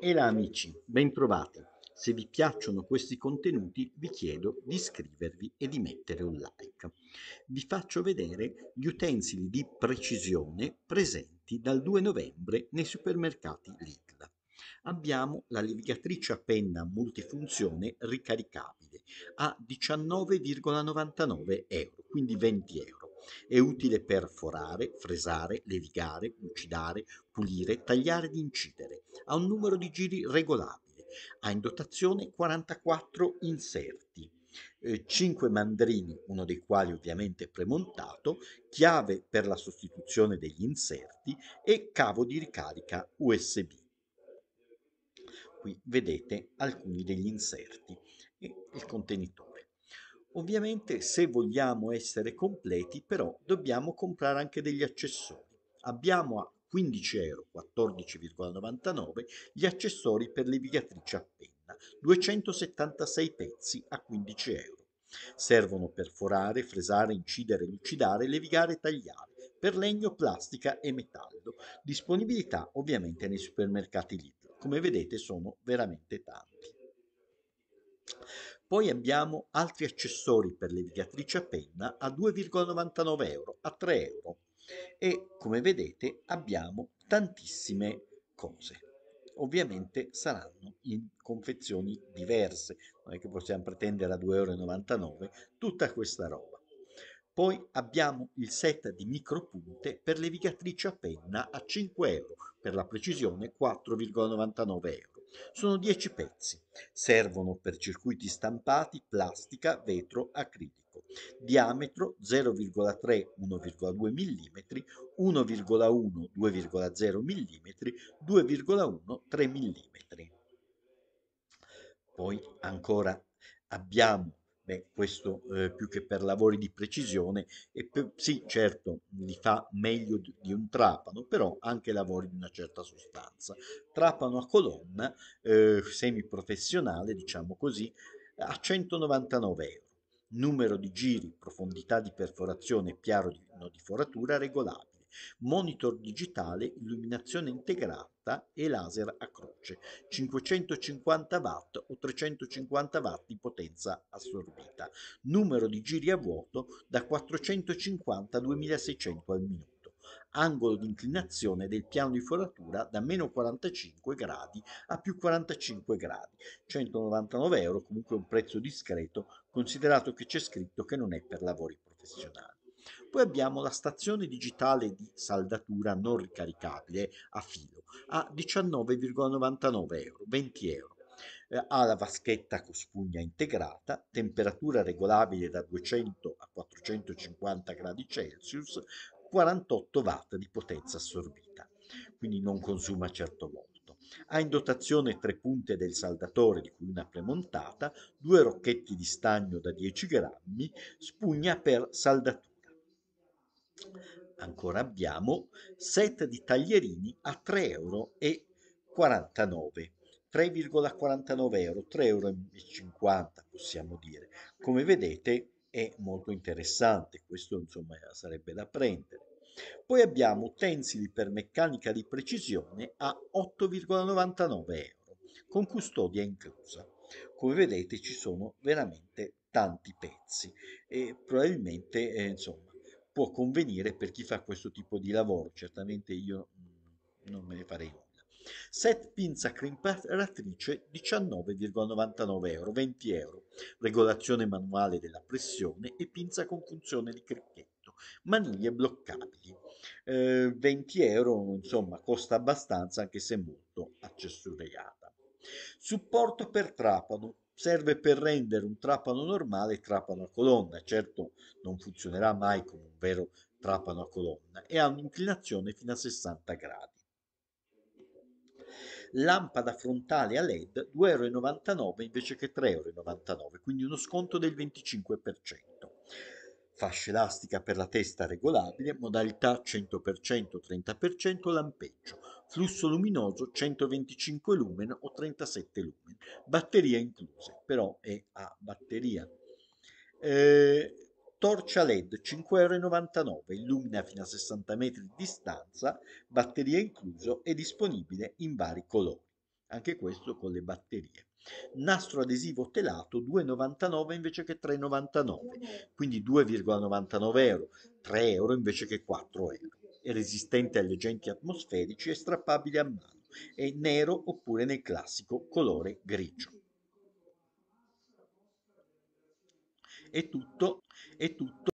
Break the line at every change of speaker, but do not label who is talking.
e Ela amici, bentrovati. Se vi piacciono questi contenuti vi chiedo di iscrivervi e di mettere un like. Vi faccio vedere gli utensili di precisione presenti dal 2 novembre nei supermercati Lidl. Abbiamo la levigatrice a penna multifunzione ricaricabile a 19,99 euro, quindi 20 euro. È utile per forare, fresare, levigare, lucidare, pulire, tagliare ed incidere a un numero di giri regolabile, ha in dotazione 44 inserti. 5 eh, mandrini, uno dei quali ovviamente premontato, chiave per la sostituzione degli inserti e cavo di ricarica USB. Qui vedete alcuni degli inserti e il contenitore. Ovviamente se vogliamo essere completi però dobbiamo comprare anche degli accessori. Abbiamo a 15 euro 14,99 gli accessori per levigatrice a penna, 276 pezzi a 15 euro. Servono per forare, fresare, incidere, lucidare, levigare e tagliare, per legno, plastica e metallo. Disponibilità ovviamente nei supermercati Lidl. Come vedete sono veramente tanti. Poi abbiamo altri accessori per levigatrice a penna a 2,99 euro, a 3 euro e come vedete abbiamo tantissime cose ovviamente saranno in confezioni diverse, non è che possiamo pretendere a 2,99 euro tutta questa roba. Poi abbiamo il set di micropunte per levigatrice a penna a 5 euro, per la precisione 4,99 euro. Sono 10 pezzi, servono per circuiti stampati, plastica, vetro, acrilico diametro 0,3-1,2 mm, 1,1-2,0 mm, 2,1-3 mm. Poi ancora abbiamo Beh, questo eh, più che per lavori di precisione, e per, sì, certo, li fa meglio di, di, un trapano, però anche lavori di una certa sostanza. Trapano a colonna, eh, semiprofessionale, diciamo così, a 199 euro numero di giri, profondità di perforazione e piano di foratura regolabile, monitor digitale, illuminazione integrata e laser a croce, 550 watt o 350 watt di potenza assorbita, numero di giri a vuoto da 450 a 2600 al minuto angolo di inclinazione del piano di foratura da meno 45 gradi a più 45 gradi, 199 euro comunque un prezzo discreto considerato che c'è scritto che non è per lavori professionali. Poi abbiamo la stazione digitale di saldatura non ricaricabile a filo a 19,99 euro, 20 euro eh, ha la vaschetta con spugna integrata, temperatura regolabile da 200 a 450 gradi Celsius, 48 watt di potenza assorbita, quindi non consuma certo molto. Ha in dotazione tre punte del saldatore, di cui una premontata, due rocchetti di stagno da 10 grammi, spugna per saldatura. Ancora abbiamo set di taglierini a 3,49 euro, 3,49 euro, 3,50 euro possiamo dire. Come vedete è molto interessante, questo insomma sarebbe da prendere. Poi abbiamo utensili per meccanica di precisione a 8,99 euro, con custodia inclusa. Come vedete ci sono veramente tanti pezzi e probabilmente eh, insomma, può convenire per chi fa questo tipo di lavoro, certamente io mm, non me ne farei uno. Set pinza crimperatrice 19,99 euro, 20 euro, regolazione manuale della pressione e pinza con funzione di cricchetto, maniglie bloccabili. Eh, 20 euro, insomma, costa abbastanza anche se molto accessoriata. Supporto per trapano, serve per rendere un trapano normale trapano a colonna, certo non funzionerà mai come un vero trapano a colonna e ha un'inclinazione fino a 60 gradi lampada frontale a LED 2,99 euro invece che 3,99 euro, quindi uno sconto del 25%. Fascia elastica per la testa regolabile, modalità 100%, 30% lampeggio, flusso luminoso 125 lumen o 37 lumen, batteria incluse, però è a batteria. Eh, torcia LED 5,99€ illumina fino a 60 metri di distanza, batteria incluso e disponibile in vari colori, anche questo con le batterie. Nastro adesivo telato 2,99 invece che 3,99, quindi 2,99 euro, 3 euro invece che 4 euro. È resistente agli agenti atmosferici e strappabile a mano, è nero oppure nel classico colore grigio. È tutto, è tutto.